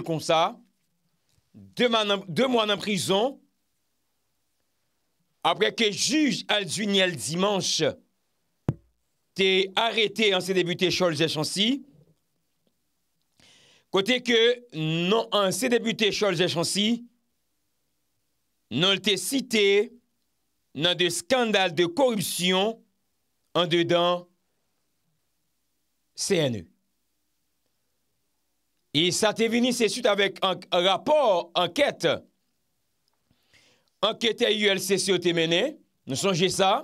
comme ça, deux mois en prison, après que juge Alduniel dimanche t'es arrêté en cédébuté Charles et côté que non en député Charles et non t'es cité dans des scandales de corruption en dedans CNE. E sa te vini se sut avèk an rapor, an kèt. An kèt a yu el sese o temene, nou sonje sa,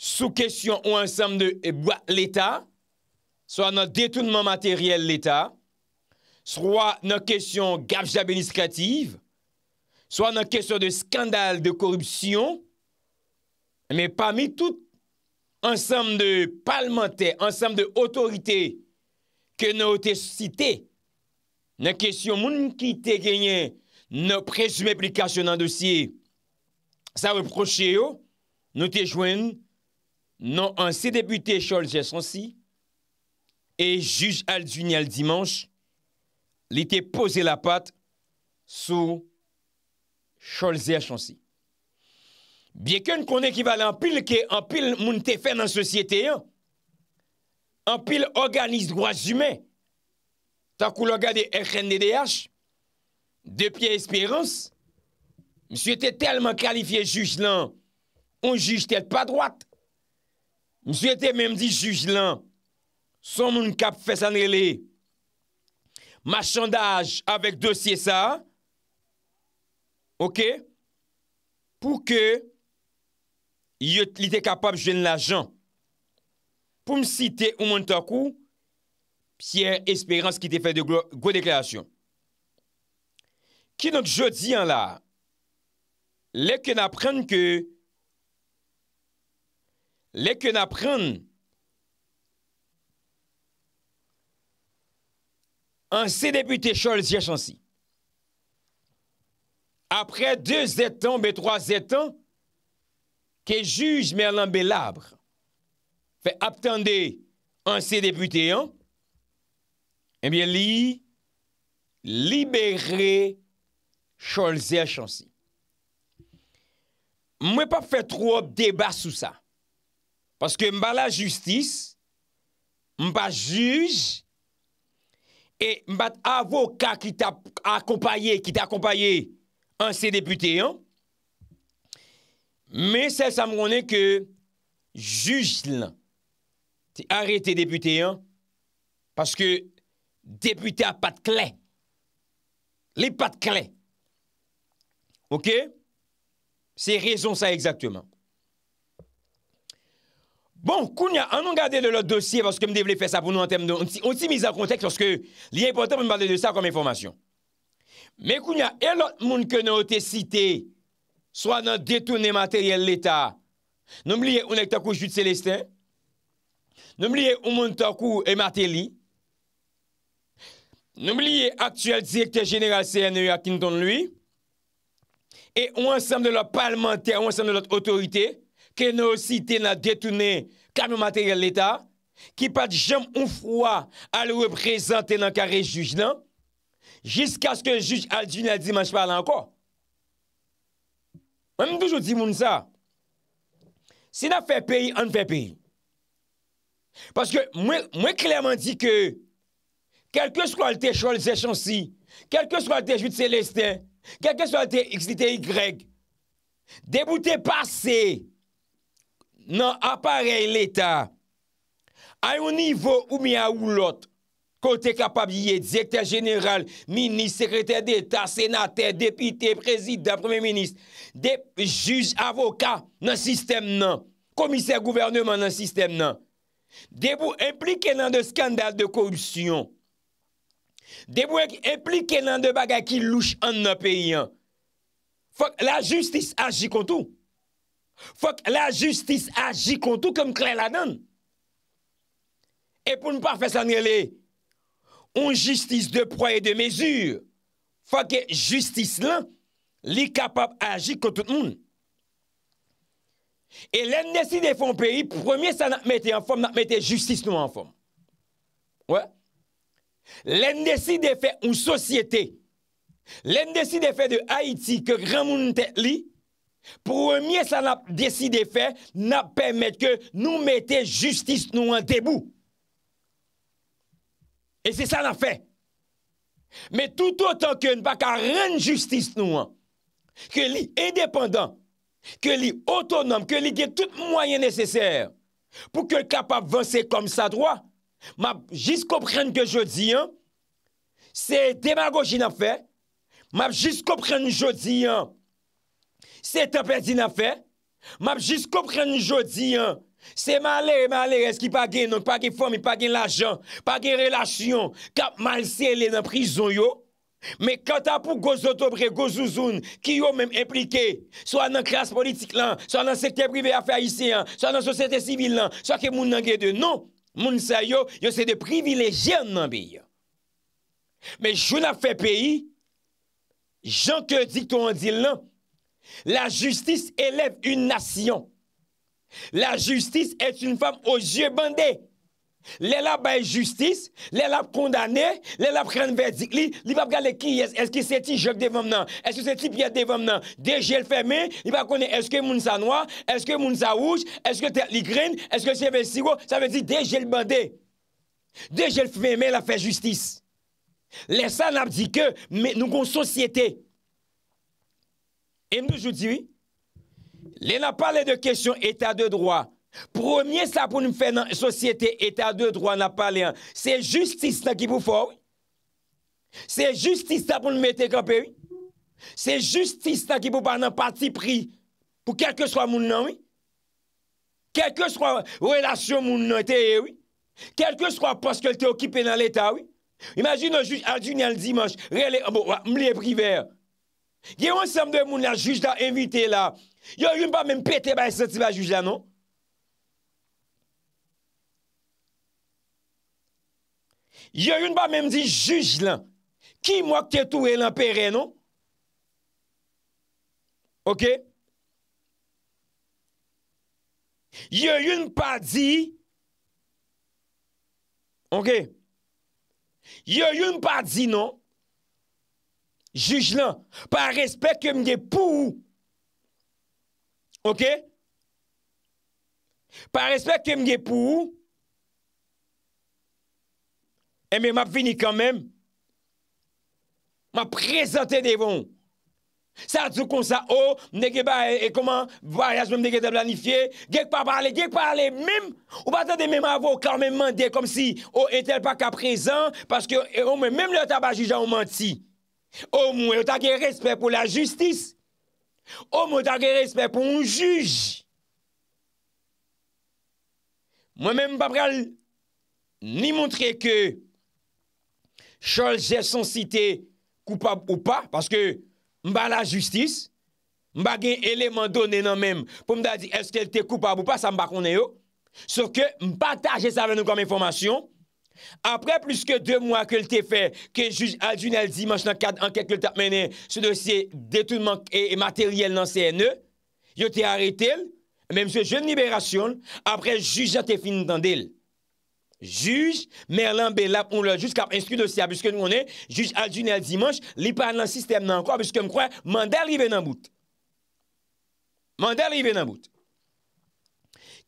sou kèsyon ou an sèm de l'Etat, swa nan detounman materyel l'Etat, swa nan kèsyon gavjab eniskative, swa nan kèsyon de skandal, de korupsyon, men pa mi tout an sèm de palmentè, an sèm de otorite, kè nou te sitè, nan kesyon moun ki te genyen nan prezume plikasyon nan dosye, sa reproche yo, nou te jwen, nan ansè depute Cholze Sonsi, e juz al juni al dimans, li te pose la pat sou Cholze Sonsi. Biè kèn konè kivalen an pil moun te fè nan sosyete yo, An pil organize gwa zume. Takou logade RNDDH. Depi espirans. M sou ete telman kalifiye juj lan. On juj tel pa droat. M sou ete menm di juj lan. Son moun kap fesan ele. Ma chandaj avek dosye sa. Ok. Pou ke. Yot li te kapab jwen la jan. pou msite ou mwantakou Pierre Espérance ki te fè de gwo deklarasyon. Ki nou jodi an la, leke na pren ke, leke na pren an se depute Charles Yachansi. Apre de zetan, be troa zetan, ke juj mer lan be labre. fè aptande an se depute an, ebyen eh li, libere, cholze a chansi. Mwen pa fè tro ap deba sou sa, paske mba la justis, mba juj, e mba avoka ki ta akompaye, ki ta akompaye an se depute an, mwen se sa mwen konen ke, juj lè, Arrêtez arrêter député, parce que député a pas de clé. Les pas de clé. OK? C'est raison ça exactement. Bon, Kounia, on a garder de dossier parce que je voulais faire ça pour nous en termes de. On mise en contexte parce que l'important pour nous parler de ça comme information. Mais Kounia, et l'autre monde que nous avons cité, soit dans détourner matériel l'État, n'oubliez, on est coup couche du Célestin, Noum liye Oumoun Takou E Mateli Noum liye aktuel Direkter General CNE Akin ton li E ou ansam de lor parlamenter Ou ansam de lor otorite Ke nou siten a detounen Kamyon materyal l'Etat Ki pat jom ou fwa A le reprezenten an kare juj nan Jiska aske juj al jini A dimanj pa lan anko Wan mou toujou di moun sa Si nan fe peyi An fe peyi Paske mwen klaman di ke kelke swalte chol zeshan si, kelke swalte jout selestin, kelke swalte xite y, deboute pase nan aparel l'Etat ayon nivou ou miya ou lot kote kapabye, dijekte general, minis, sekretèr d'Etat, senatèr, depite, prezidèr, premiè minis, de juj avoka nan sistem nan, komiser gouvernement nan sistem nan. Dè pou implike nan de skandal de korupsyon, dè pou implike nan de baga ki louche an nan peyi an, fòk la justis aji kontou, fòk la justis aji kontou kom kre la nan. E pou mpa fè sanyele, ou justice de proye de mezur, fòk e justice lan li kapap aji kontout moun. e lende si defon peyi premye sa nan mette en fom nan mette justice nou an fom wè lende si defen ou sosyete lende si defen de Haiti ke ramoun nte li premye sa nan desi defen nan pèmèd ke nou mette justice nou an debou e se sa nan fè me tout otan ke nan pa ka ren justice nou an ke li edependant ke li autonome, ke li gen tout mwayen neseser pou ke kap avanse kom sa drwa. Map, jis koprenn ke jodi an, se demagoji na fe, map jis koprenn jodi an, se tapè di na fe, map jis koprenn jodi an, se male, male, eski page, nòk page fòm, page lajan, page relasyon, kap malse le nan prizon yo, Me kata pou gozotobre, gozouzoun, ki yo menm implike, so anan kras politik lan, so anan sekte prive afayisyan, so anan sosete sivil lan, so anan moun nangede. Non, moun sayo, yo se de privilejian nan biyan. Me joun ap fe peyi, jan ke dik to an dil lan, la justis elev un nasyon. La justis et un fam o zye bandè. Lè la baye justis, lè la kondane, lè la prenne verdik. Lè va gale ki, eske seti jok devanmenan, eske seti piat devanmenan. Deje l'feme, lè va kone eske moun sa noa, eske moun sa ouj, eske te ligren, eske se ve sigo. Sa ve di deje l'bande. Deje l'feme la fe justis. Lè sa nab di ke nou kon sosyete. E nou joudi, lè na pale de kesyon eta de droa. Premier sa pou nou fè nan sosyete etat de droit na pale an, se justice nan ki pou fò, se justice nan ki pou mwen te kapè, se justice nan ki pou ban nan pati pri pou kelke chwa moun nan, kelke chwa relasyon moun nan te e, kelke chwa paske lte okipè nan l'etat, imajin nou juj Arjunian Dimanche, mwen li e pri ver, gen yon se mdè moun nan juj nan evite la, yon yon pa mwen pète ba yon se ti va juj la nou, Yo yon pa menm di juj lan. Ki mwak te tou elan pere, non? Ok? Yo yon pa di, Ok? Yo yon pa di, non? Juj lan. Pa respet kemye pou ou? Ok? Pa respet kemye pou ou? Et eh, mais m'a fini quand même. M'a présenté devant. Ça dit comme ça, oh, n'ai pas, et comment, voyage même de planifié, n'ai pas parlé, n'ai pas parlé même, ou pas attendre même avocat, même demander comme si, oh, est pas qu'à présent, parce que, oh mais même le tabac juge a menti. Au moins, il a respect pour la justice. Au moins, il a respect pour un juge. Moi-même, je pas ni montrer que Chol jesonsi te koupab ou pa, paske mba la justis, mba gen eleman do nenan menm, pou mda di eske te koupab ou pa, sa mba konen yo, soke mba taje sa ven nou kon men fomasyon, apre plus ke 2 mwa ke lte fe, ke juj adjunel di manch nan kad anke ke lte apmene se dosye detounman e materyel nan CNE, yo te arete el, men mse jen liberasyon, apre jujate fin nan del. Juge, Merlan Belap, on la juge kap inskudosya, biske nou ane, juge al june al dimanche, li pa ane lan sistem nan kwa, biske mkwa, mandel i ven nan bout. Mandel i ven nan bout.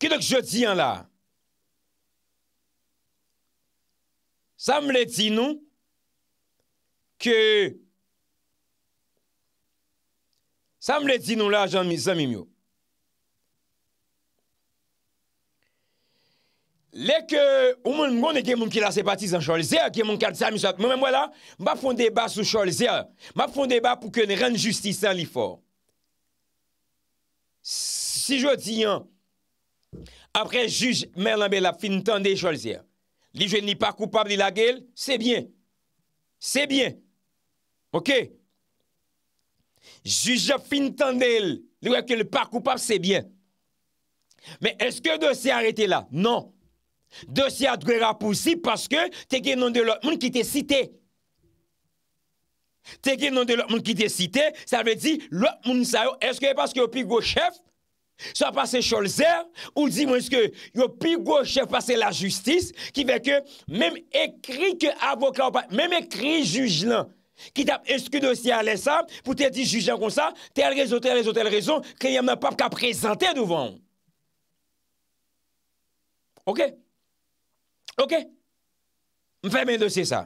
Kedok jodi an la? Sa mle di nou, ke, ke, sa mle di nou la, jan mi, san mi myo. Lè ke ou moun e gen moun ki la sepati san chol zè, gen moun kat sa misot, moun mè mwè la, mwa fon deba sou chol zè, mwa fon deba pou ke ne rende justisan li for. Si jwè diyan, apre juj merlanbe la fin tan de chol zè, li jwè ni pa koupab li la gel, se bien. Se bien. Ok? Juj je fin tan de el, li wè ke li pa koupab, se bien. Mè eske do se arete la? Nan. dosya dwe rapousi paske te gen nan de lòk moun ki te site te gen nan de lòk moun ki te site sa ve di lòk moun sa yo eske paske yo pi gwo chef sa pase chol zè ou di mwen eske yo pi gwo chef pase la justis ki ve ke mem ekri ke avokal ou pa mem ekri juj lan ki tap eske dosya lè sa pou te di juj lan kon sa tel rezo tel rezo tel rezo kè yam nan pap ka prezante nou van ok ok Ok? M'fè mè dosye sa.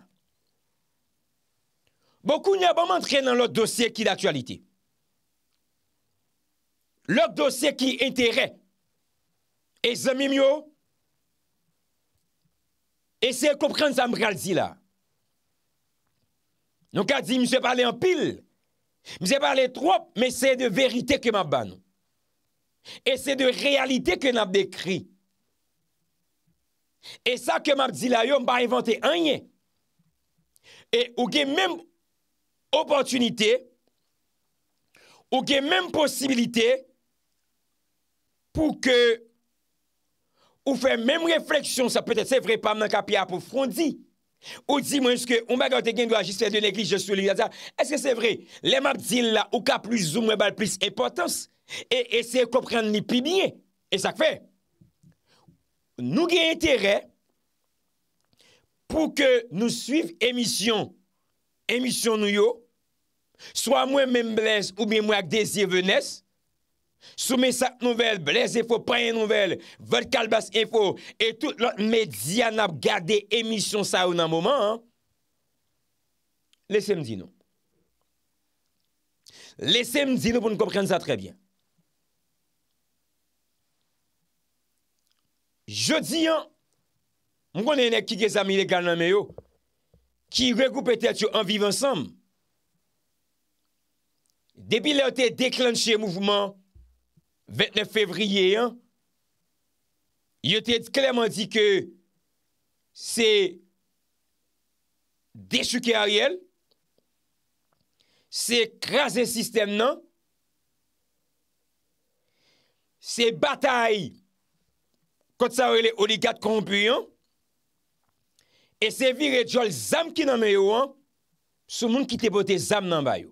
Bokou nyè bon m'entrè nan lòt dosye ki l'aktualite. Lòt dosye ki interè. E zè mè myò. E zè komprenn sa m'kal zi la. Non ka zi m'sè pale an pil. M'sè pale tròp, mè zè de verite ke m'abban. E zè de realite ke m'abdekri. E sa ke map di la yo, mba invante anye. E ou gen menm opotunite, ou gen menm posibilite, pou ke ou fe menm refleksyon, sa pwede se vre pa mnen kapi apou frondi, ou di mwen jiske, mba gante gen do a jispe de nekli, eske se vre, le map di la, ou ka plou zoom, mwen bal plis epotans, e eseye kopren ni pibiye, e sak fey. Nou gen entere pou ke nou suiv emisyon, emisyon nou yo, swa mwen men bles ou men mwen ak desye venes, sou men sat nouvel, bles e fo, panye nouvel, vòl kalbas e fo, et tout lò, men dyan ap gade emisyon sa ou nan mouman. Lese mdino. Lese mdino pou nou kompren sa tre bien. Jodi an, mwen konen ek ki ge zami legal nan me yo, ki regroupe tet yo an vive ansam. Depi le ote deklansye mouvouman 29 fevriye an, yo te kleman di ke se deshu ke ariel, se krasen sistem nan, se batayi, kont sa ou li oligat konbu yon, e se vir et jol zam ki nan me yo an, sou moun ki te bote zam nan bayo.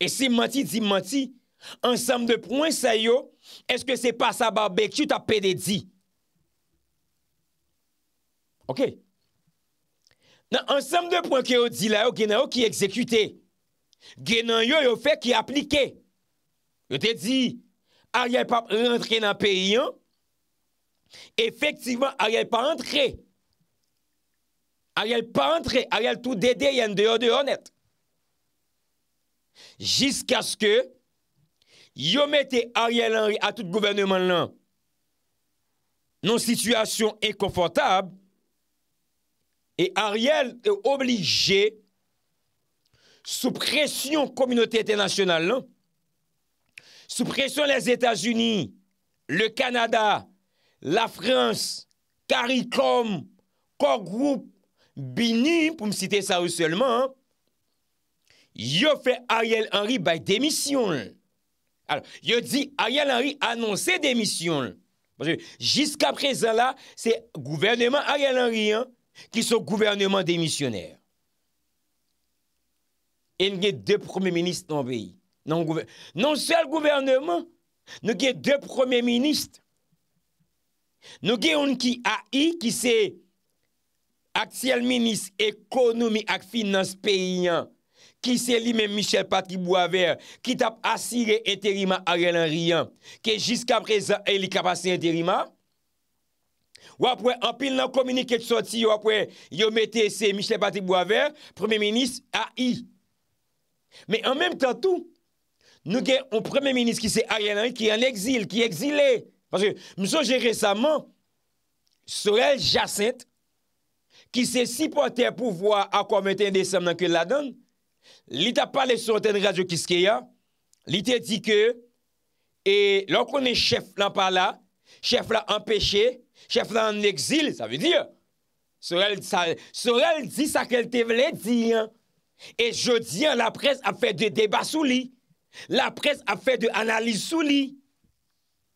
E se mati di mati, an sam de pwen sa yo, eske se pa sa barbek yon ta pedi di. Ok. Nan an sam de pwen ki yo di la yo, gena yo ki ekzekute. Gena yo yo fe ki aplike. Yo te di, a riyan pa rentre nan peyi yon, Effectivement, Ariel pas entré. Ariel pas entré. Ariel tout dédé, il y a dehors de honnête. Jusqu'à ce que yo mette Ariel Henry à tout gouvernement là dans une situation inconfortable et Ariel est obligé sous pression communauté internationale sous pression les États-Unis, le Canada, la Frans, Karikom, Kogroub, Bini, pou m sitè sa ou seulement, yo fè Ariel Henry bay demisyon. Yo di Ariel Henry annonse demisyon. Jisk aprezen la, se gouvernement Ariel Henry, ki sou gouvernement demisyonèr. En gen de premier ministre nan bayi. Non, non sel gouvernement, nou gen de premier ministre. Nou gen yon ki A.I. ki se aksel menis ekonomi ak finans peyyan, ki se li men Michel Patry-Bouaver, ki tap asire eh, eterima a rè nan riyan, ki jiska prezant e li kapase eterima, wapwe apil nan komuniket soti wapwe yon metese Michel Patry-Bouaver, premi menis A.I. Men en menm tan tou, nou gen yon premi menis ki se a rè nan riyan, ki en exil, ki exilè. A.I. Msoje resaman Sorel Jacet Ki se sipote pou vwa Akwa meten desem nan ke ladan Li ta pale sou anten radio Kiske ya Li te di ke Lankou ne chef lan pala Chef lan an peche Chef lan an ekzil Sorel di sa kel te vle di E jodi La pres a fe de deba sou li La pres a fe de analize sou li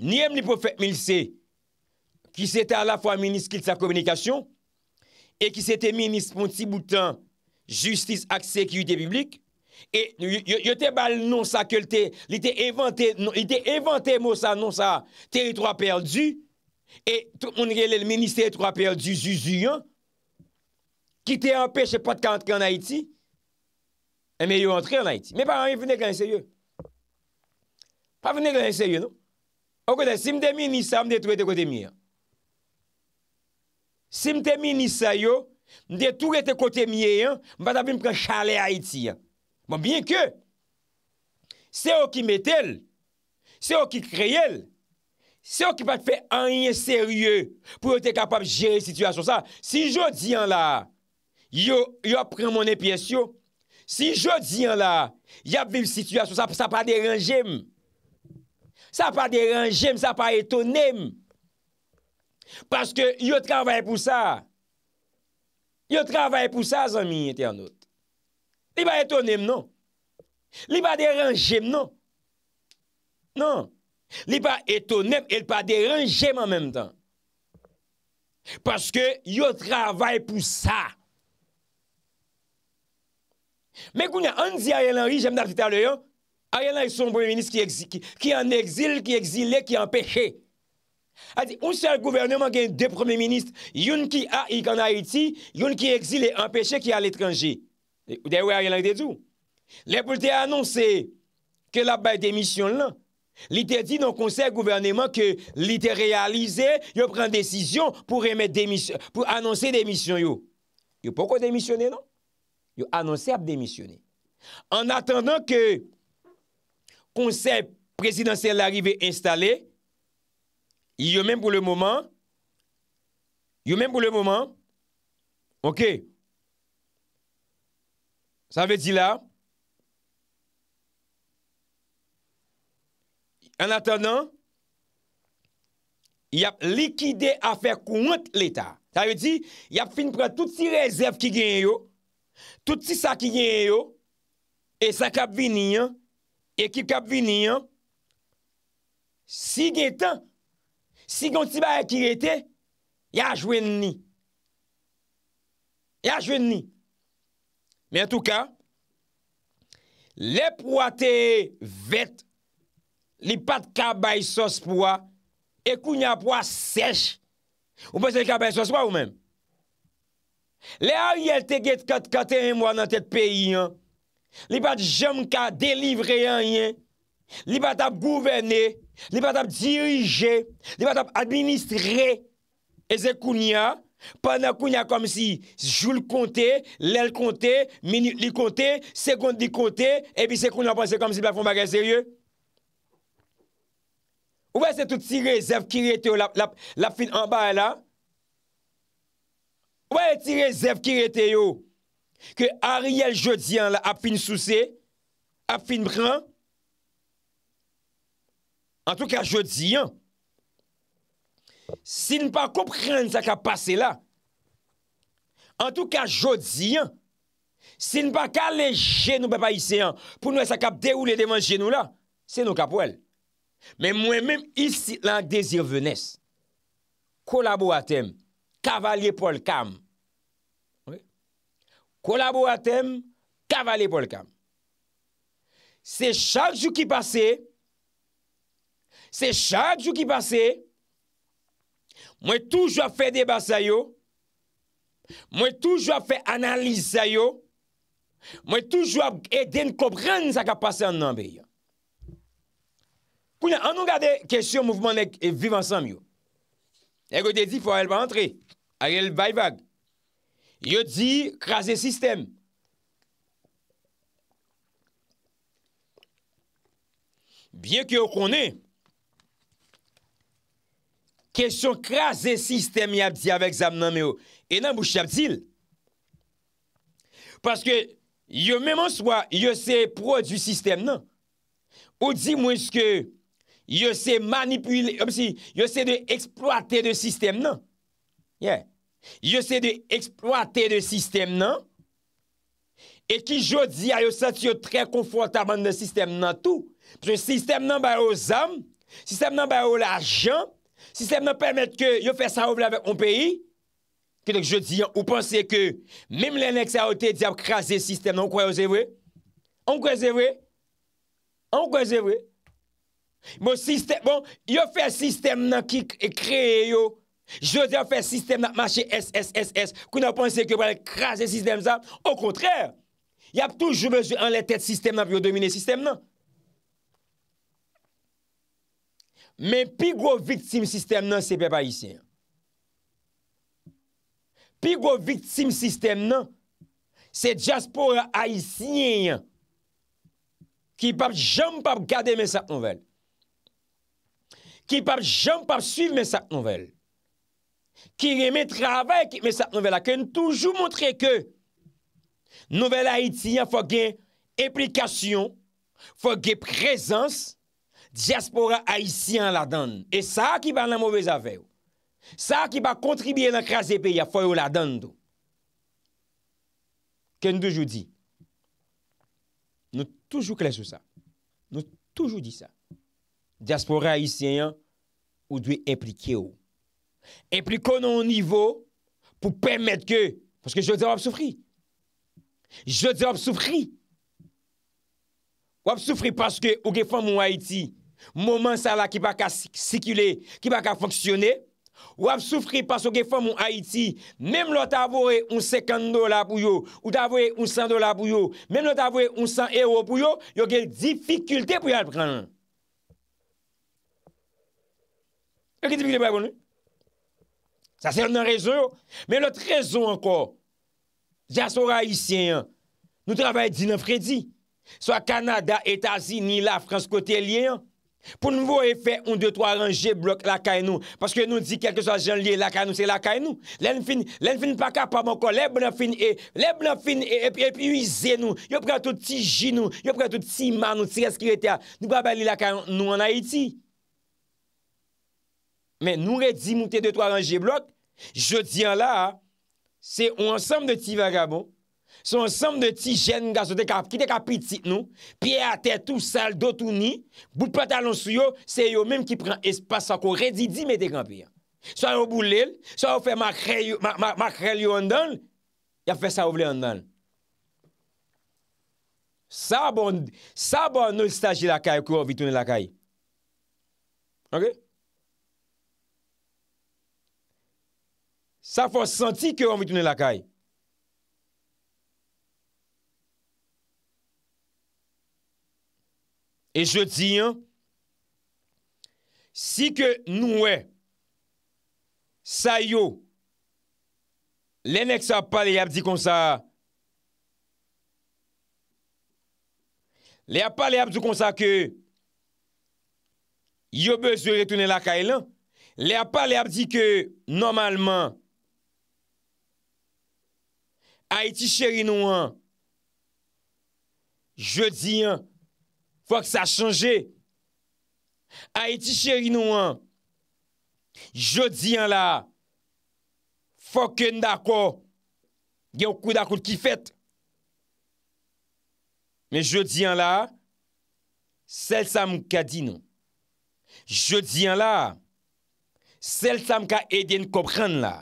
Nièm li pou fèk mil se ki se te a la fwa minis kil sa komunikasyon e ki se te minis pon ti boutan justis ak seki yote publik, e yote bal non sa ke lite evante mo sa non sa teritro apèrdu e tout moun gelèl minis teritro apèrdu ju juyan ki te apèche pat ka antre an Haiti e me yo antre an Haiti me pa venèk an eseryo pa venèk an eseryo nou Okote, si m de mi nisa, m de tou ete kote mi. Si m de mi nisa yo, m de tou ete kote mi, m va tabi m pren chale Haiti. Bon, bin ke, se yo ki metel, se yo ki kreye, se yo ki va te fe anye serye pou yo te kapab jere situasyon sa. Si yo diyan la, yo pren mounen piyes yo. Si yo diyan la, yo apve situasyon sa, sa pa deranje m. Sa pa derangem, sa pa etonem. Paske yo travay pou sa. Yo travay pou sa zanmi nete anot. Li pa etonem non. Li pa derangem non. Non. Li pa etonem el pa derangem an menm dan. Paske yo travay pou sa. Men kou nyan anzi a yel anri jem da pita le yon. A yon la yon premier ministre ki en exil, ki en exilè, ki en peche. A di, ou se al gouvernement gen de premier ministre, yon ki a yon Haiti, yon ki en exilè, en peche, ki an l'étranger. Ou de ou a yon la yon dédou. Lè pou te anonsè ke la baye demisyon lan. Li te di nou konsey al gouvernement ke li te realize, yo pren desisyon pou anonsè demisyon yo. Yo pou ko demisyonè nan? Yo anonsè ap demisyonè. An attendant ke... konsep prezidansel l'arive installe, yon men pou le mouman, yon men pou le mouman, ok, sa ve di la, an atanan, yap likide afe kouwant l'Etat, sa ve di, yap fin pre tout si rezerv ki gen yo, tout si sa ki gen yo, e sa kap vini an, E ki kap vini an, si gen tan, si gonti ba e kirete, ya jwen ni. Ya jwen ni. Men tout ka, le pou a te vet, li pat kabay sos pou a, e kou nyan pou a sech, ou pa se kabay sos pou a ou men. Le a yel te get katere mwa nan tet peyi an. li pat jom ka delivre yanyen li pat ap gouvene li pat ap dirije li pat ap administre e zekounia panakounia kom si joul konte lel konte, minut li konte sekondi konte epi zekounia panse kom si plafon bagay serye ouwe se tout tire zef kirete yo la fin anba la ouwe tire zef kirete yo Ke Ariel Jodian la ap fin souse, ap fin pran, an tou ka Jodian, si n pa koupren sa ka pase la, an tou ka Jodian, si n pa ka le genou bepa yiseyan, pou nou e sa ka de oule devan genou la, se nou ka po el. Men mwen menm yisi lang de zirvenes, kolabo atem, kavalyer pol kam, Kolabo atem, kavale polkam. Se chak jou ki pase, se chak jou ki pase, mwen toujwa fe debasa yo, mwen toujwa fe analisa yo, mwen toujwa e den kopren sa ka pase an nan beyo. Kouna, an nou gade kesye mouvman ek, e vivan sanm yo. Ego te di, fwa el ba antre, a el bay bag. Yo di krasè sistèm. Biè ki yo konè, kesyon krasè sistèm yabdi avèk zèm nanmè yo, enan mou chèp dil. Paske yo mèman swa, yo se prodjè sistèm nanmè. Ou di mwen skè, yo se manipule, yo se de eksploate de sistèm nanmè. Yey. yo se de eksploate de sistem nan e ki jodi a yo santi yo tre konfortaban de sistem nan tou. Prese sistem nan bayo zan, sistem nan bayo la jan, sistem nan permette ke yo fe sarouvle avek on peyi, ke dek jodi, ou pense ke mime lene k sa oti di ap krasi sistem nan, on kwayo ze vwe? On kwayo ze vwe? On kwayo ze vwe? Bon, yo fe sistem nan ki kreye yo Je diyo fè sistem nan machè SSSS kou nan pwensè kèp wè lè krasè sistem zan. Au kontrèr, yap toujou mèjou an lè tèt sistem nan, biyo domine sistem nan. Men pi gwo vitim sistem nan, se pe pa yisi. Pi gwo vitim sistem nan, se jaspo yon a yisi nyen. Ki pap jom pap gade mè sa konvel. Ki pap jom pap suiv mè sa konvel. Ki reme travèk, mè sa nouvela, ken toujou moutre ke nouvela Haitien fò gen eplikasyon, fò gen prezans, diaspora Haitien la dan. E sa ki ban nan mouvez aveyo. Sa ki ban kontribye nan krasi peyi a fò yo la dan do. Ken doujou di? Nou toujou klesou sa. Nou toujou di sa. Diaspora Haitien ou dwe eplikeyo. e pli konon nivou pou pèmèd kè paske jò dè wap soufri jò dè wap soufri wap soufri paske ou gè fò moun Haiti mouman sa la ki baka sikile ki baka fòksyone wap soufri paske ou gè fò moun Haiti mèm lò t'avouè un sekand do la pou yo ou t'avouè un san do la pou yo mèm lò t'avouè un san euro pou yo yò gèl difikultè pou yal prè yò gèl difikultè pou yal prè Sa ser nan rezo yo, men lot rezo anko, di aso rayisyen yon, nou travay di nan fredi, swa Kanada, Etasi, ni la Franskotel yon, pou nou vo e fe 1, 2, 3 rangi blok lakay nou, paske nou di kelke swa jan li lakay nou, se lakay nou, len fin, len fin pakapam anko, len fin e, len fin e, epi epi wize nou, yo preto ti ji nou, yo preto ti man nou, ti reskirete a, nou babay li lakay nou an Aiti. Men nou re di mouti 2-3 rangi blok, jodi an la, se ou ansam de ti vagabo, se ou ansam de ti jen gazote ki de kapiti nou, piye a tetou saldo tou ni, bout patalon sou yo, se yo menm ki pren espasa ko re di di me dekampi an. So an ou boulil, so an ou fe makrel yo an dan, ya fe sa ou vle an dan. Sa bon nou staji lakay kwa ou vitounen lakay. Ok? Sa fwa santi ke an vi tounen lakay. E jote di an, si ke noue, sa yo, le nek sa pa li ap di konsa, le ap pa li ap di konsa ke, yo be zure tounen lakay lan, le ap pa li ap di ke, normalman, A eti cheri nou an. Je di an. Fwa k sa chanje. A eti cheri nou an. Je di an la. Fwa ken da kwa. Gen kou da kwa kifet. Men je di an la. Sel sa mou ka di nou. Je di an la. Sel sa mou ka eden kopran la.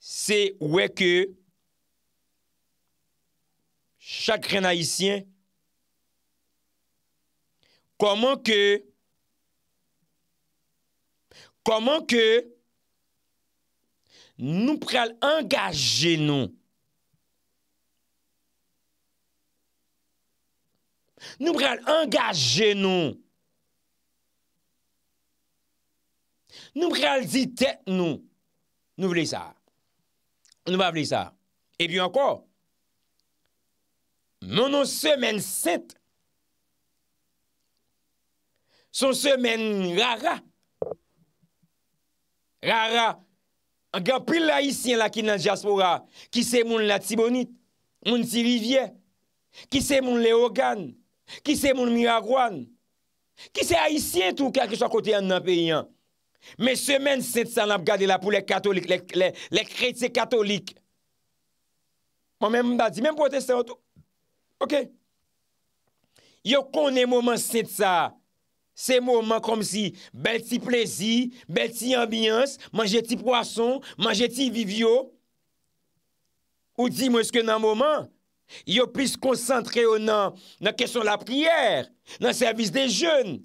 Se weke... chakren haisyen, koman ke, koman ke, nou pral angaje nou. Nou pral angaje nou. Nou pral zite nou. Nou vle sa. Nou vle sa. E pi anko, Monon semen set, son semen rara, rara, an gen pil la hisyen la ki nan diaspora, ki se moun la tibonit, moun tivivye, ki se moun leogan, ki se moun miragwan, ki se haisyen tou kakiswa kote yon nan peyen. Men semen set sa nan ap gade la pou le kreatse katolik. Mon men mba di, men protestan an tou. Yo konen mouman se te sa, se mouman kom si bel ti plezi, bel ti ambiyans, manje ti poason, manje ti vivyo, ou di mwen se ke nan mouman, yo plis konsantre yo nan kesyon la priyer, nan servis de joun.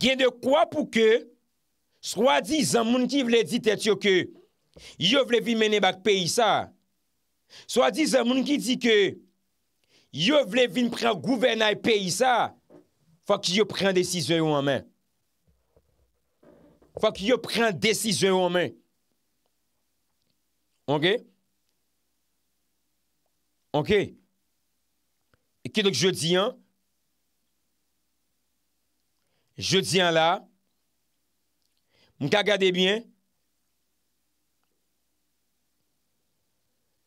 Gen de kwa pou ke, swa di zan moun ki vle di tete yo ke, yo vle vi mene bak pe yisa. Swa di zan moun ki di ke, yo vle vi mpre gouverna yi pe yisa. Fak yo pren desizyon yo anmen. Fak yo pren desizyon yo anmen. Ok? Ok? Ok? E kèdèk jò di an? Je diyan la, mwen ka gade byen,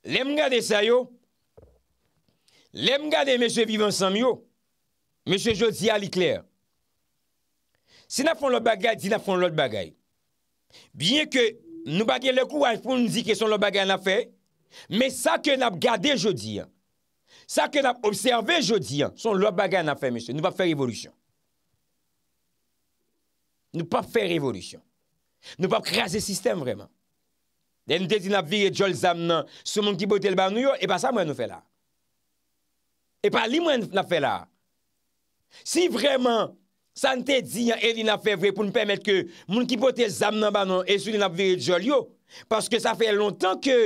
lè mwen gade sa yo, lè mwen gade mèche vivan san yo, mèche je diyan li kler. Se nan fon lò bagay, di nan fon lò bagay. Bien ke nou bagay lè kou, an pou nou di ke son lò bagay nan fe, mè sa ke nan gade je diyan, sa ke nan obseve je diyan, son lò bagay nan fe mèche, nou va fe rivolusyon. Nou pape fè revolution. Nou pape krease sistem vreman. Den nou te di nan viye jol zam nan sou moun ki potel ban nou yo, e pa sa mwen nou fè la. E pa li mwen nou fè la. Si vreman, sa nou te di nan elina fè vre pou nou pèmèt ke moun ki potel zam nan ban nou e sou lina viye jol yo, paske sa fè lontan ke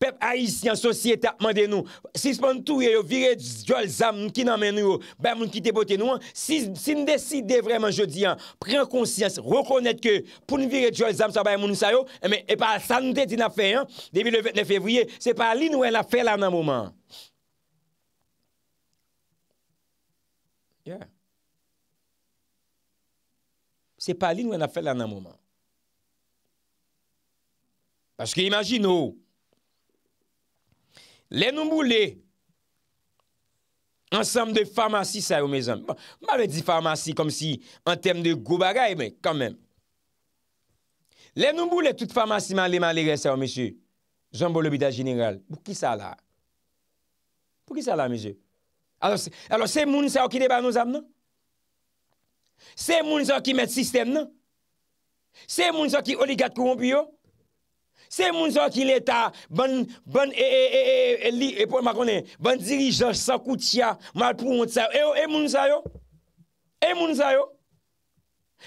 pep a yisi yon sosyete apman den nou, sispan tou yon viret jol zam, mkina men nou, bam mkite boten nou, si n deside vreman jodi an, pren konsyans, rekonnet ke, pou n viret jol zam sa bayan moun sa yo, e pa san de di na fey an, debi le 29 fevriye, se pa li nou en la fey lan nan mouman. Yeah. Se pa li nou en la fey lan nan mouman. Pache ki imagine ou, Lè nou mboulè, ansam de farmasi bon, sa non? non? yo mè zan. Bon, man mè di farmasi kom si an tem de goup agay, mè, kan mèm. Lè nou mboulè, tout farmasi man lè man lè gen sa yo, mèjè, zan bolobida jeneral, pou ki sa la? Pou ki sa la, mèjè? Alors, se moun sa yo ki deban nou zan, nan? Se moun sa yo ki met sistem, nan? Se moun sa yo ki oligat kou mpiyo? Non? Se moun sa ki leta, ban e, e, e, dirijan sa koutia, mal pou moun sa yo. E yo, e moun sa yo? E moun sa yo?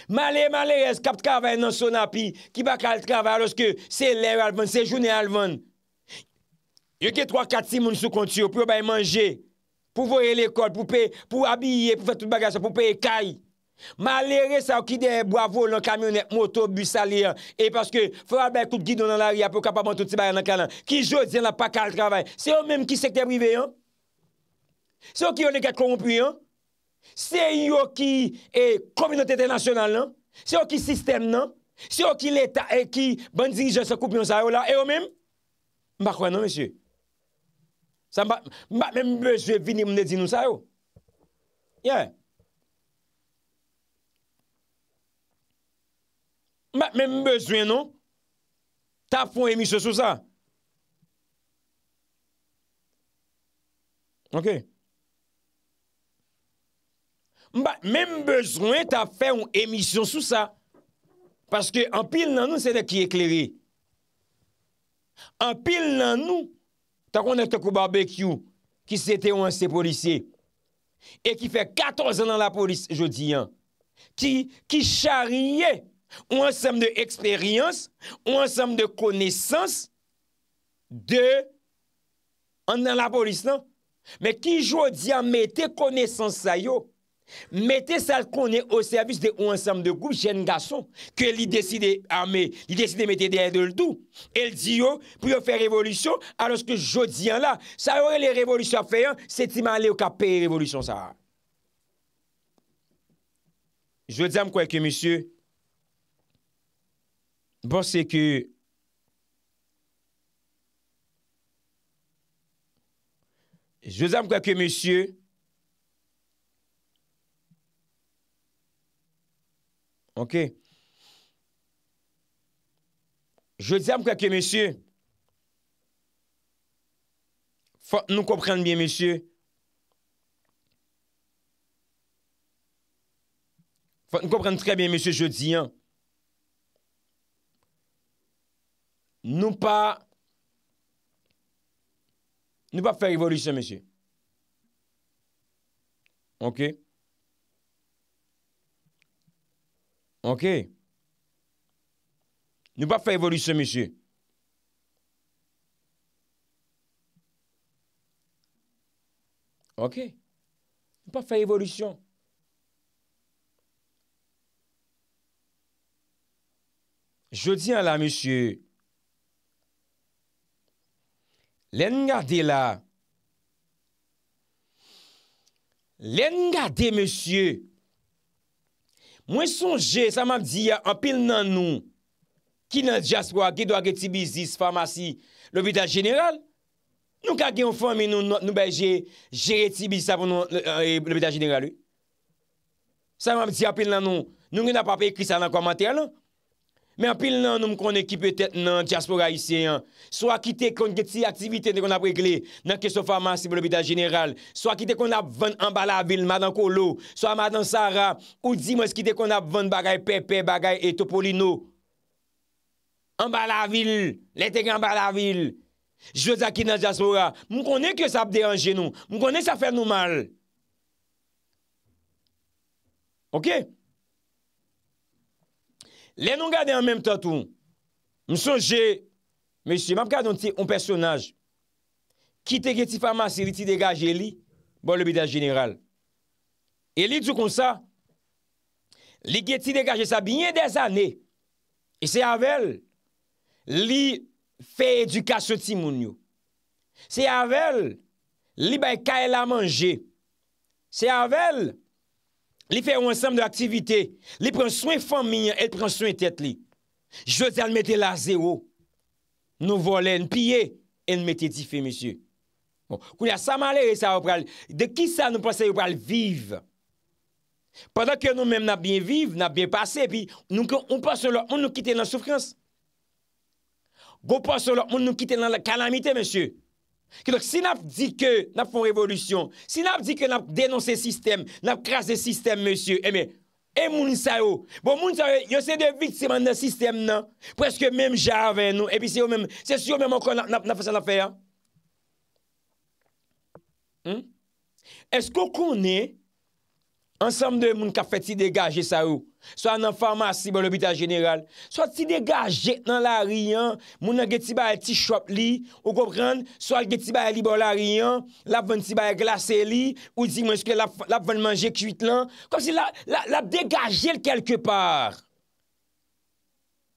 Mal e mal e res, kap trava nan son api, ki bakal trava, loske se lè alvan, se jounè alvan. Yo ke 3-4-6 moun sou konti yo, pou yo bay manje, pou voye l'ekol, pou pe, pou abye, pou fe tout bagasyon, pou pe e kaye. Ma lere sa ou ki de bo avol an kamyonet moto bus sali an, e paske fwa albe kout gidon an ari api ou kapabantouti bayan an kanan, ki jodi an apakal travay. Se ou menm ki sekte prive an? Se ou ki yon deke konpuy an? Se yon ki e kominote tenasyonal an? Se ou ki sistem nan? Se ou ki leta e ki bandirijen se koupi an sa yo la? E ou menm? Mba kwen nan, mesye? Sa mba, mba menm jve vini mne di nou sa yo? Yon? Yon? Mba, menm bezwen nou, ta foun emisyon sou sa. Ok. Mba, menm bezwen, ta foun emisyon sou sa. Paske, an pil nan nou, se de ki ekleri. An pil nan nou, ta konen te kou barbekyou, ki se te ou an se polisye. E ki fe 14 nan la polis, je di an, ki chariye Ou ansam de eksperyans, ou ansam de konesans de anan la polis lan. Non? Men ki jodi an mette konesans sa yo, mette sal kone o servis de ou ansam de goup jen gason, ke li deside ame, li deside mette de edol dou. El di yo, pou yo fe revolusyon, aloske jodi an la, sa yo re le revolusyon fe yon, seti man le ou ka pe revolusyon sa. Jodi an mkweke, misyo. Bon, se ke, je zame kwa ke, mesye, ok, je zame kwa ke, mesye, fote nou komprende bien, mesye, fote nou komprende tre bien, mesye, je di, fote nou komprende nous pas nous pas faire évolution monsieur. OK OK Nous pas faire évolution monsieur. OK Nous pas faire évolution. Je tiens là, monsieur Len nga de la, len nga de monsye, mwen sonje, sa mam di ya, apil nan nou, ki nan jaswa, ki do ake tibizis, famasi, lopita jeneral, nou kage yon fami nou nou beje, jere tibizisa pou lopita eh, jeneral. Sa mam di ya, apil nan nou, nou gen ap ap ekri sa nan komantè alon. Men apil nan nou m konen ki petet nan diaspora isye an. So akite kon geti aktivite ne kon ap regle nan kesofarman si blobida general. So akite kon ap ven an bala vil madan kolo. So a madan sara ou di mwen skite kon ap ven bagay pepe bagay eto polino. An bala vil, lete gen an bala vil. Je zaki nan diaspora. M konen ki sa ap deranje nou. M konen sa fè nou mal. Ok? Le nou gade an menm tatoun, msonje, mesye, map kade an ti, an personaj, kite geti farmase li ti degaje li, bol obida jeneral. E li djou kon sa, li geti degaje sa binye dez ane, e se avel, li fe eduka soti moun yo. Se avel, li bay kaela manje. Se avel, Li fè bon, ou ansèm de aktivite, li pren souen fòm mignon, el pren souen tèt li. Je zè an mette la zè ou, nou vo lè an piye, an mette di fè mè sye. Kou li a sa malè, de ki sa nou pasè yo pral vive? Padakè nou mèm nan biye vive, nan biye pase, pi nou pasè lò, moun nou kite nan soufrans? Gou pasè lò, moun nou kite nan kanamite mè sye? Si nap di ke nap fon revolutyon, si nap di ke nap denonsen sistem, nap krasen sistem, monsye, eh e bon, moun sa yo, yo se de vitiman nan sistem nan, preske menm jave, se yo menm kon nap fason afer. Esko konen ansanm de moun ka fè ti degaje sa ou, so anan farma si bon lopita jeneral, so ti degaje nan la riyan, moun an geti ba el ti chwap li, ou gopran, so al geti ba el li bon la riyan, lap ven ti ba el glase li, ou di monske lap ven manje kuit lan, kom si lap degaje l kelke par.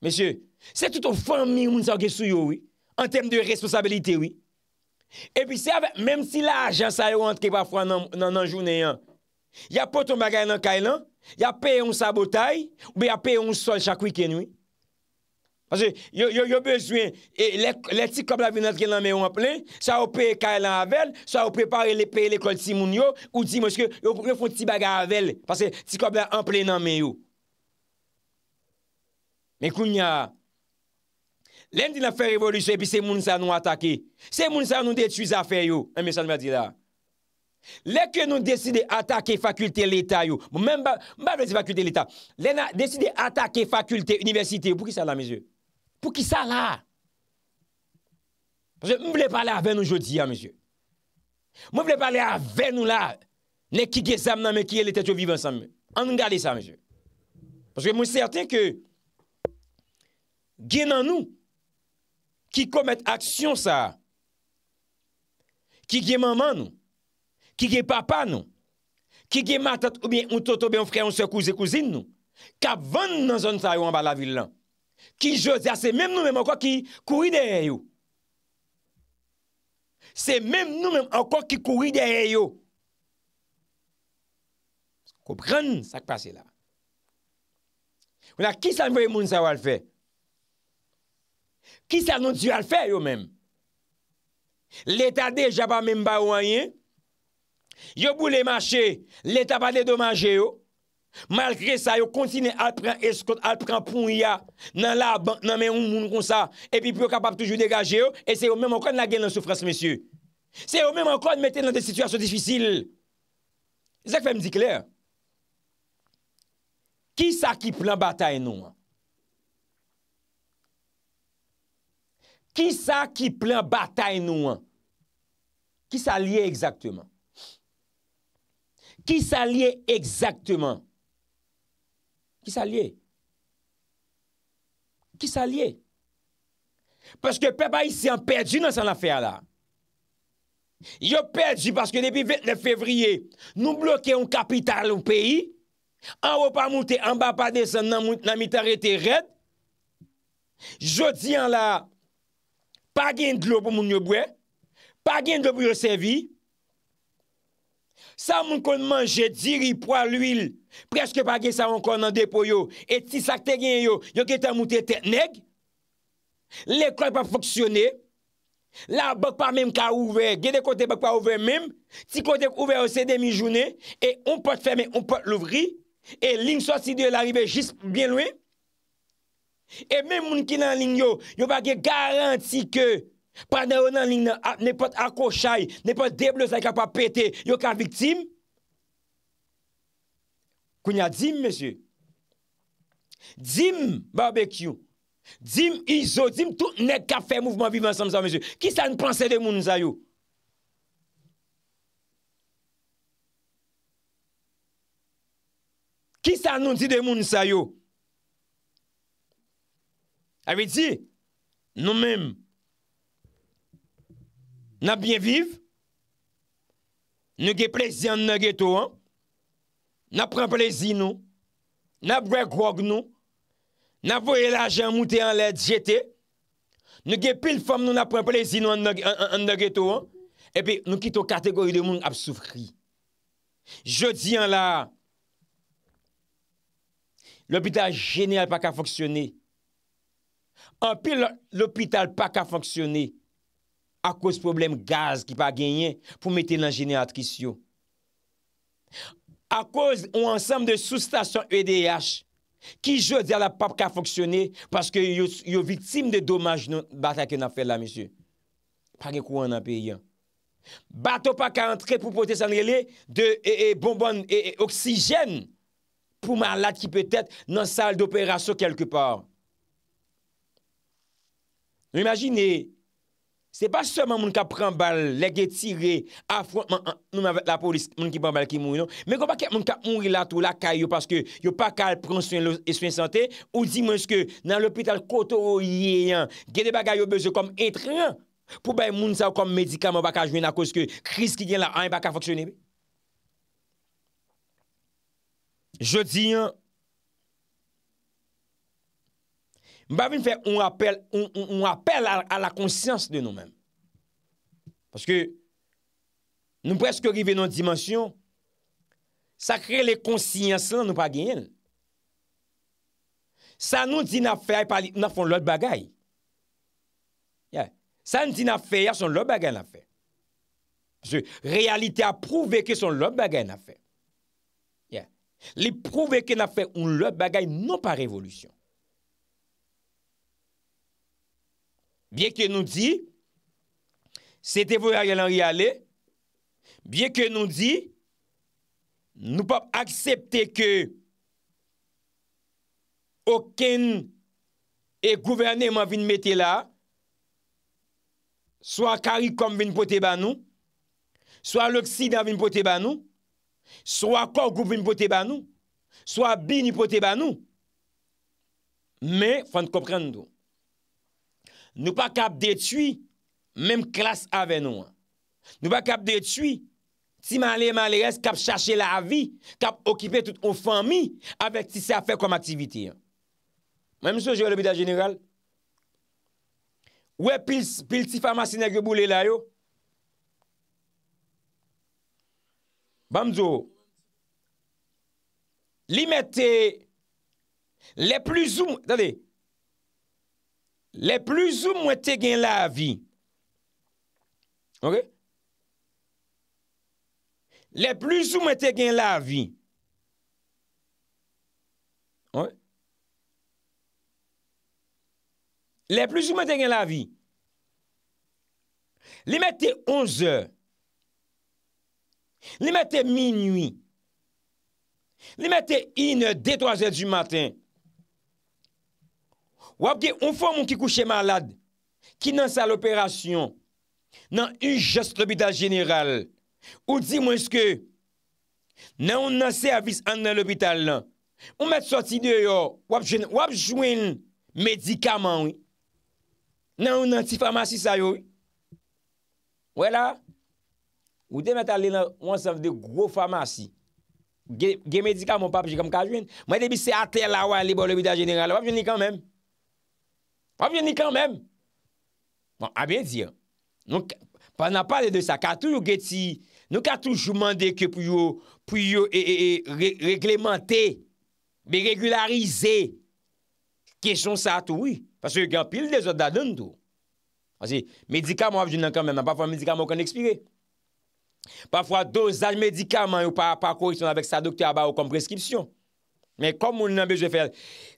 Mèsyè, se tout ou farmi moun sa ge sou yo wè, an tem de resosabilite wè. E pi se avè, mèm si la jansay want ki pa fwa nan anjounen yon, Ya poton bagay nan kailan, ya pey yon sabotay, ou be ya pey yon sol chakwe kenwe. Fase, yo yo yo bezwen, le ti kob la vinat genan meyo anple, sa ou pey kailan avel, sa ou pey pare le pey le kol ti moun yo, ou di monske, yo pou refon ti bagay avel, fase ti kob la anple nan meyo. Men kounya, len di la fè revolusyon, bi se moun sa nou atake, se moun sa nou detuiz a fè yo, men mè san mè di la. Lè ke nou deside atake fakulte l'Etat yo, mbèm bèm deside fakulte l'Etat, lè na deside atake fakulte universite yo, pou ki sa la, mèjè? Pou ki sa la? Mwen vle pale ave nou jodi ya, mèjè. Mwen vle pale ave nou la, ne ki ge zam nan men ki ye le tet yo vivan san mèjè. An nou gade sa, mèjè. Pwè mwen certe ke gen nan nou ki komet aksyon sa, ki gen manman nou. Ki ge papa nou? Ki ge matat ou biye ou toto biye ou freyon se kouze kouzin nou? Ka van nan zon sa yo an bala vil lan. Ki jose, ya se menm nou menm an kwa ki kouri derye yo. Se menm nou menm an kwa ki kouri derye yo. Koubran sak pase la. Ou la, ki san veye moun sa yo al fe? Ki san non si yo al fe yo menm? Le ta de jaba menm ba ou an yen? Yo boule mache, le tabade domanje yo Malgre sa yo kontine al pren eskot, al pren pou ya Nan la ban, nan men un moun kon sa Epi pou yo kapap toujou degaje yo E se yo mèm an kon la gen nan soufrans mèsyou Se yo mèm an kon mette nan de situasyon difisil Zek fèm di kler Ki sa ki plan batay nou an? Ki sa ki plan batay nou an? Ki sa liye exaktèman? Ki sa liye ekzaktouman? Ki sa liye? Ki sa liye? Paske pe pa yisi an perdi nan san afer la. Yo perdi paske depi 20 fevriye, nou bloke yon kapital yon peyi, an wopan mouti an bapade san nan mitare te red, jodi an la, pagyen dlo pou moun yo bwe, pagyen dlo pou yo sevi, Sa moun kon manje diri pwa l'uil, preske pa ge sa moun kon nan depo yo, e ti sakte gen yo, yo ge ta moun te tek neg, le kwa pa foksyone, la bok pa menm ka ouve, ge de kote bok pa ouve menm, ti kote k ouve ose demi jounen, e on pot ferme, on pot louvri, e ling so si de l'arive jist bien lwen, e menm moun ki nan ling yo, yo pa ge garanti ke Pande yo nan ling nan ap, ne pot akosay, ne pot deblo zay ka pa pete, yo ka viktim? Kou nya dim, mesye? Dim, barbekyou. Dim, izo, dim, tout nek ka fe mouvment vivant sam zan, mesye. Ki sa nou panse de moun nou zay yo? Ki sa nou di de moun nou zay yo? Awe di? Nou menm. nan bienviv, nou ge plezi an nage to an, nan pren plezi nou, nan brek wog nou, nan voye la jen mouti an led jete, nou ge pil fom nou nan pren plezi nou an nage to an, epi nou kito kategori de moun ap soufri. Je di an la, l'hobital jenel pa ka foksyone, an pil l'hobital pa ka foksyone, akos problem gaz ki pa genyen pou mette nan jenay atris yo. Akos ou ansam de soustasyon EDH ki jo dya la pap ka foksyone paske yo vitim de domaj nou batak en afer la, mesye. Pake kou an ape yon. Batopak a antre pou potesan gele de bonbon e oksijen pou malak ki petet nan sal d'operasyon kelke par. Imagine Se pa seman moun ka pran bal, lege tire, afrontman an, nou me avet la polis, moun ki ban bal ki mou yon. Me kon pa ke moun ka mou yon la tou la kay yo, paske yo pa kal pran swen sante, ou di moun seke nan lopital koto yon, gede bagay yo beze kom etren, pou bay moun sa kom medikaman baka jwen na koske kriz ki gen la an baka foksyone. Je di yon. Mbavoun fè, on apel a la konsyans de nou mèm. Paske nou preske rive nou dimensyon, sa kre le konsyans lan nou pa genyen. Sa nou di na fè ay pali, nan fon lòt bagay. Sa nou di na fè yè son lòt bagay nan fè. Se realite a prouve ke son lòt bagay nan fè. Li prouve ke nan fè ou lòt bagay nan pa revolusyon. Biye ke nou di, se te vwe a yalan riyale, biye ke nou di, nou pap aksepte ke oken e gouverne mwen vin mette la, swa Karikom vin pote ban nou, swa l'Oksida vin pote ban nou, swa Korgou vin pote ban nou, swa Bin y pote ban nou, me fan koprendou. Nou pa kap detui, menm klas ave nou an. Nou pa kap detui, ti man le man le res, kap chache la vi, kap okipe tout ou fami, avek ti se afe kom aktiviti an. Menm sou jerele bida jeneral, ou e pil ti famasine ge boule la yo? Bamzo, li mette le plus ou, tade, Le plouzou mwen te gen la vi. Ok? Le plouzou mwen te gen la vi. Ok? Le plouzou mwen te gen la vi. Li mwen te onze. Li mwen te minoui. Li mwen te in detwaze di matin. Wap ge, ou fwa moun ki kouche malad, ki nan sa l'operasyon, nan yon jost l'hobital jeneral, ou di mwen skè, nan yon nan servis an nan l'hobital lan, ou met soti de yo, wap jwen, wap jwen, medikaman, nan yon nan ti famasi sayo, wè la, ou de met alè nan wansan vde gro famasi, ge medikaman, wap jwen, wap jwen li kan menm, A veni kan men. Bon, a ven di an. Non, pa nan pale de sa, katou yo geti, nou katou jou mande ke pou yo, pou yo reglemente, be regularize, ke son sa tou, fase yo gen pil de zot da loun tou. Fase, medikaman wap jounan kan men, nan pafwa medikaman wak an ekspire. Pafwa dosaj medikaman, yo pa pakor yon avek sa doktor abar wak an preskipsyon. Men kom bon non. moun nan bejwe fèr,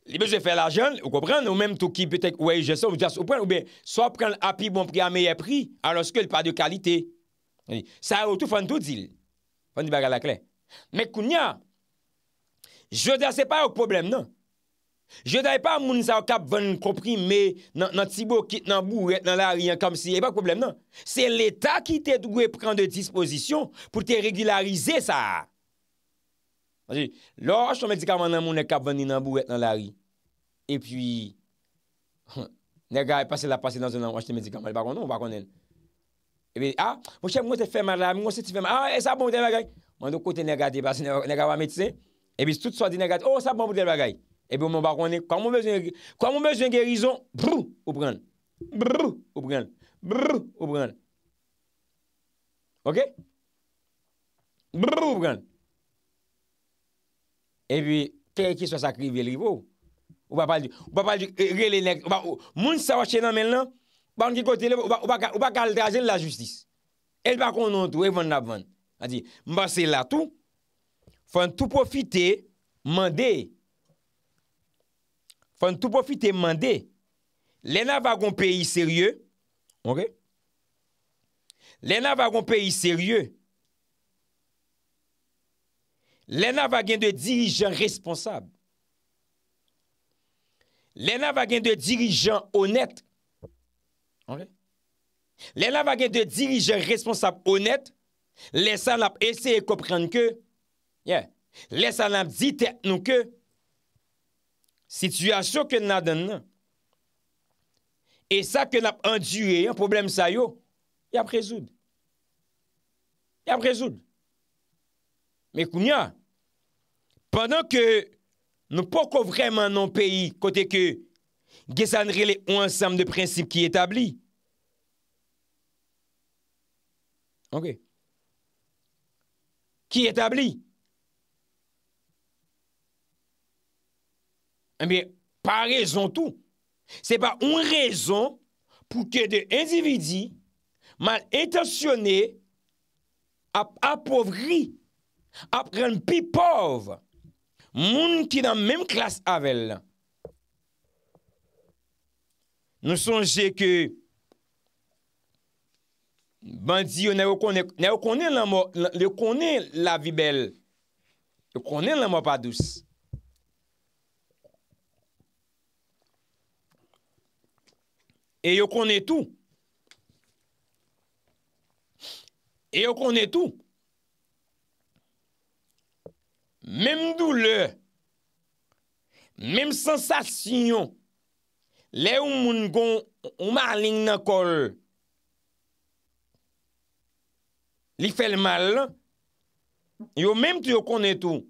li bejwe fèr la joun, ou kopren, ou menm tou ki betek wey jese, ou jase, ou pren, ou ben, sou apren api bon pri a meyè pri, aloske l pa de kalite. Sa yo tou fan tou dil, fan di baga la klen. Men koun ya, jode a se pa yo problem nan. Jode a e pa moun sa wakap ven kopri me nan tibo kit nan bou, et nan la riyan, kom si, e pa problem nan. Se l etat ki te dwe pran de disposisyon pou te regularize sa a. Lòj ton medikaman nan moun, ne kap venni nan bou et nan la ri. E pi, negay pase la pase nan zon nan wajte medikaman. E bakon nou, mou bakonnen. E bi, a, mou chep moun se fèman la, moun se ti fèman. A, e sa bon mou den bagay. Moun do kote negay de basi negay wame tise. E bi, soute sa di negay de, o, sa bon mou den bagay. E bi, mou bakonnen. Kwa mou bezwen gerizon, brou, oubran. Brou, oubran. Brou, oubran. Ok? Brou, oubran. E pi, kè yè ki sa sakri vèl ribou. Ou pa pal di, ou pa pal di, moun sa wache nan men nan, ou pa kal drajen la justis. El pa konon tou, evan nabvan. A di, mba se la tou, fan tou profite mande. Fan tou profite mande. Le nan va kon peyi seryè. Ok? Le nan va kon peyi seryè. Ok? Lè nan vagen de dirijan responsab. Lè nan vagen de dirijan onèt. Lè nan vagen de dirijan responsab onèt. Lè san ap ese e koprenn ke. Lè san ap dite nou ke. Sityasyon ke nan den nan. E sa ke nan ap andye, yon problem sa yo, yon prezoud. Yon prezoud. Mè kounyan, Pendan ke nou poko vreman nan peyi kote ke gesanre le ou ansam de prinsip ki etabli. Ok. Ki etabli. Emi, eh pa rezon tou. Se pa un rezon pou ke de endividi man etasyone ap apovri, ap ren pi pov. Moun ki dan menm klas avèl. Nou sonje ke bandi yo nan yo konen la vi bel. Yo konen la mò pa dous. E yo konen tou. E yo konen tou. Mèm doule, mèm sensasyon, lè ou moun kon ou malin nan kol, li fèl mal, yo mèm ki yo konen tou,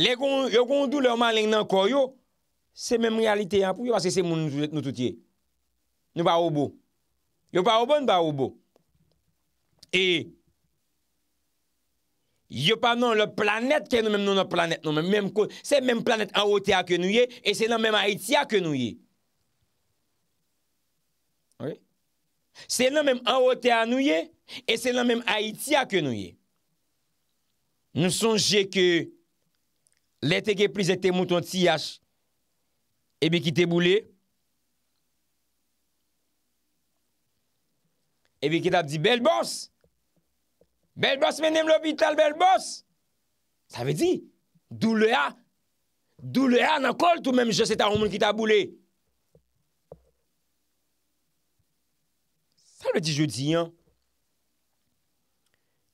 lè kon doule ou malin nan kol yo, se mèm realite an pou yo asese moun nou toutye, nou ba oubo, yo ba oubo, nou bon, ba oubo. E... Yo pa nan lè planèt kè nan mèm nan lè planèt, nan mèm mèm kò, sè mèm planèt an wote a kè nou ye, e sè nan mèm a iti a kè nou ye. Sè nan mèm an wote a nou ye, e sè nan mèm a iti a kè nou ye. Nou sonjè kè lè teke prizè te mouton ti yas, e bè ki te boulè. E bè ki ta di bel bòs. Bel boss menem l'hôpital, bel boss. Ça veut dire, douleur, douleur dans col tout même, je sais un monde qui t'a boulé. Ça veut dire, je dis, hein.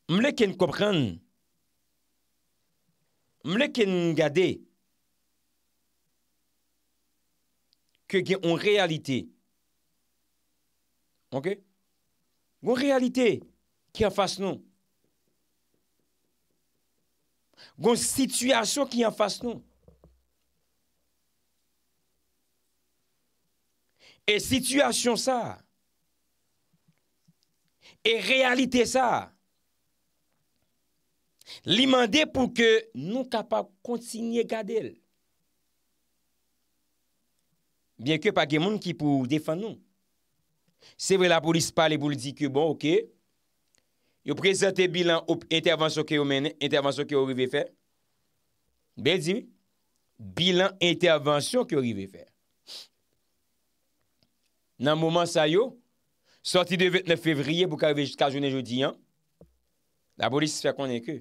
M'le ken comprendre. M'le ken gade. Que gen en réalité. Ok? Une réalité qui en face nous. Gon sityasyon ki yon fasyon nou. E sityasyon sa. E realite sa. Limande pou ke nou kapap kontinye gade l. Bien ke pa gen moun ki pou defan nou. Se ve la polis pale pou li di ke bon okè. Yo prezente bilan ou intervansyon ki yo mene, intervansyon ki yo rive fè. Ben di mi, bilan intervansyon ki yo rive fè. Nan mouman sa yo, soti de 29 fevriye, bou ka rive jiska jounen joudiyan, la boli se fè konen ke.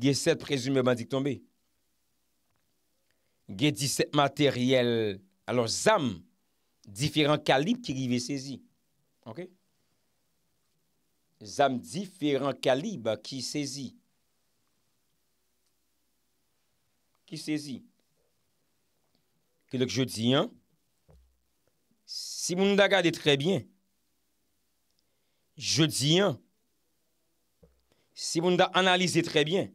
Ge sèd prezume bandik tombe. Ge disèd materyèl, alò zam, diferant kalib ki rive sezi. Ok? Zam diferant kalib ki sezi. Ki sezi. Kilek je di an. Si moun da gade tre bien. Je di an. Si moun da analize tre bien.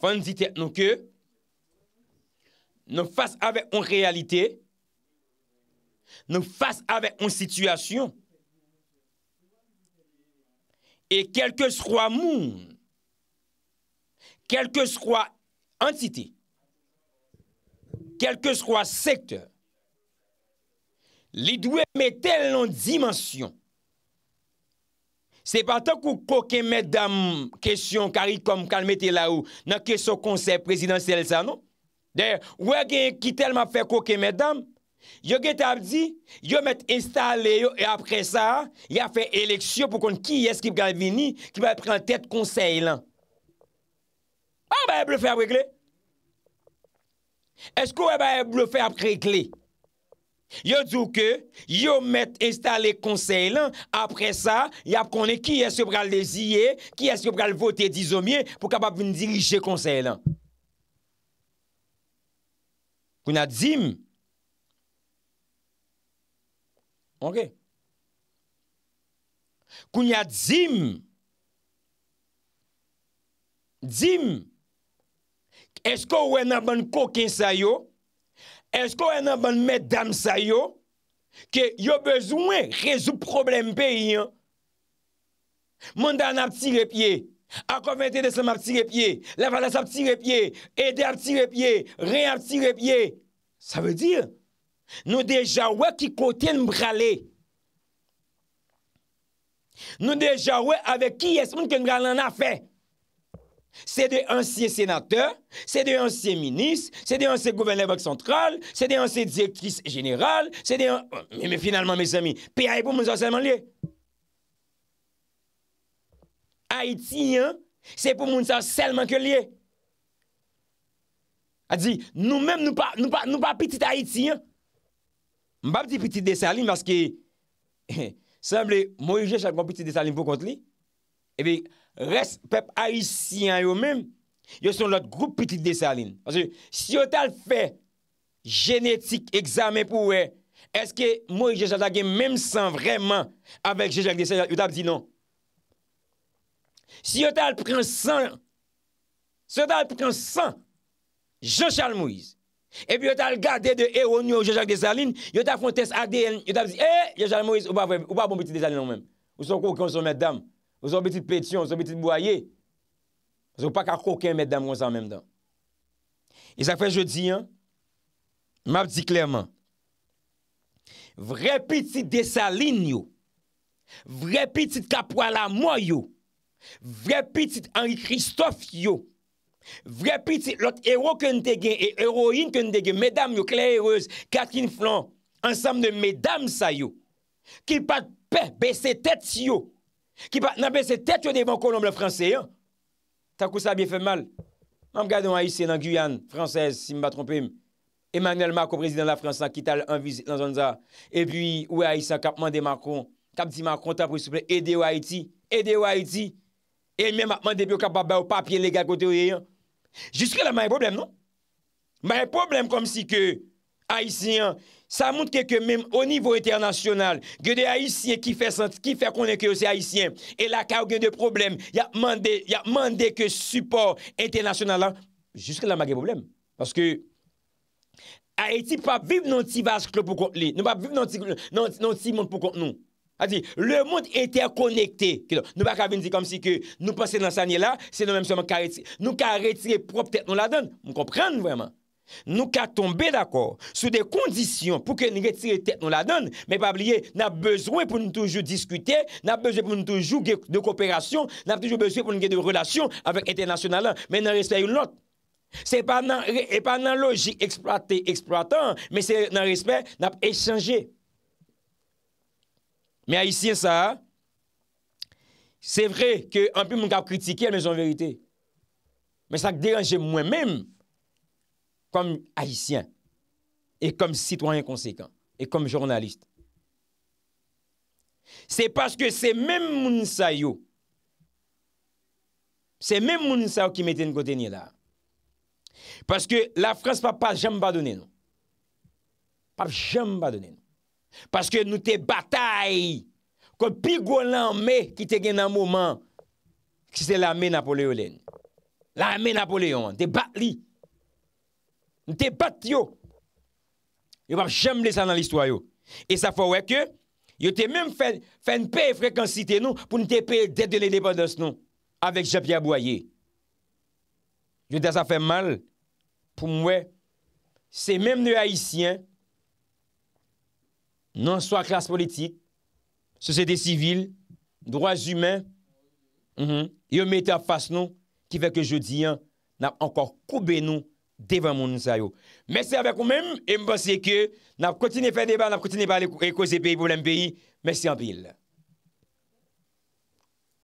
Fon di te non ke. Non fase ave an realite. Non fase ave an situasyon. E kelke swa moun, kelke swa entite, kelke swa sekte, li dwe metel nan dimensyon. Se patan kou koke medam kesyon karit kom kalmete la ou nan kesyon konsep prezidentsel sa nou. De we gen ki tel ma fe koke medam. Yo get ap di, yo met installe yo, e apre sa, yo fe eleksyon pou kon ki yes ki pral vini, ki bay pral tet konsey lan. A, bay e ble fe ap rekle. Es kou e bay e ble fe ap rekle. Yo djou ke, yo met installe konsey lan, apre sa, yo ap konen ki yes ki pral leziye, ki yes ki pral vote dizomye, pou kapap vini dirije konsey lan. Kou na djim, Ok, koun yad zim, zim, esko wè nan ban koke sa yo, esko wè nan ban met dam sa yo, ke yo bezoume rezou problem pe yon, moun dan ap ti repye, akon vente de seman ap ti repye, la valas ap ti repye, ede ap ti repye, re ap ti repye, sa vè dir? Nou deja wè ki kote yon bralè. Nou deja wè avè ki yes moun ki yon bralè nan a fè. Se de ansye senatè, se de ansye minis, se de ansye gouverneur vòk sentral, se de ansye dièkris general, se de ansye... Oh, mè mè finalman mè sami, pi a yon e pou moun sa selman lè. Haitiyan, se pou moun sa selman ke lè. A di, nou mèm nou pa piti Haitiyan. Mbap di piti desaline, maske, se mble, mwoye je chakman piti desaline pou kont li, epi, res pep aisyen yo men, yo son lot group piti desaline. Pwase, si yo tal fe, genetik, examen pou we, eske, mwoye je chakman gen menm san, vreman, avek je chakman desaline, yo tal di non. Si yo tal pren san, si yo tal pren san, je chakman mwoye, E pi yo ta l gade de Eon yo, Jejak Desaline, yo ta fontez ADN, yo ta bize, E, eh, Jejak Desaline, ou pa bon petit Desaline non, ou men, ou son kouken ou son meddam, ou son petit Petion, ou son petit Bouaye, ou pa ka kouken meddam ou son men men. E sa fè je di, ma bidi klerman, Vre petit Desaline yo, vre petit Kapwala Moyo, vre petit Henri Christophe yo, Vre piti lot ero kende gen E eroin kende gen Medam yo, kler yo, katin flan Ansam de medam sa yo Ki pat pe, besetet yo Ki pat nan besetet yo De yon kolom la franse Takou sa biye fe mal Mam gade wak yise nan Guyane, franse Si mba trompim Emmanuel Macron, prezident la franse E pi wak yise kap mande Macron Kap di Macron tap wisuple Ede wak iti E mwen mande biyo kap ba bè ou papye Lega kote wye yon Jiske la ma e problem nou? Ma e problem kom si ke Haitien sa moun keke Mem o nivou internasyonal Ge de Haitien ki fe konen Kyo se Haitien E la ka ou gen de problem Ya mande ke suport internasyonal Jiske la ma ge problem Paske Haitien pa viv nan ti vas klo pou kont li Nan ti moun pou kont nou A di, le moun ete a konekte. Nou pa kave nou di kom si ke nou pase nan sanye la, se nou menm seman nou ka retire prop tete nou la don. Mou komprende vèman? Nou ka tombe d'akor, sou de kondisyon pou ke nou retire tete nou la don, men pa blye, nan bezwe pou nou toujou diskute, nan bezwe pou nou toujou ge de kooperasyon, nan bezwe pou nou ge de relasyon avèk ete nasyonalan, men nan respè yon lot. Se pa nan e logik eksploate eksploatant, men se nan respè nan p'echanje. Mais haïtien ça, c'est vrai que un peu mon a critiqué mais en vérité. Mais ça dérange moi-même comme haïtien et comme citoyen conséquent et comme journaliste. C'est parce que c'est même moun C'est même moun qui mettait une côté là. Parce que la France ne pas jamais pardonner nous. Pas jamais donner Paske nou te batay kon pigou lan me ki te gen nan mouman ki se la me Napoléon lèn. La me Napoléon, te bat li. Nou te bat yo. Yo va chemble sa nan l'istoryo. E sa fò wè ke yo te mèm fè n'pe frèkansite nou pou n'te pe dete lè lè pa dos nou avèk Japia Bwaye. Yo te sa fè mal pou mwè se mèm nou haisyen nan swa klas politik, sosede sivil, droaz ymen, mhm, yo mette ap fas nou, ki fek yo diyan, nap ankor koube nou, devan moun nou sayo. Mese avek ou men, e mbose ke, nap kontine fè deba, nap kontine pale e kouze pe, pou lem pe, mese anpil.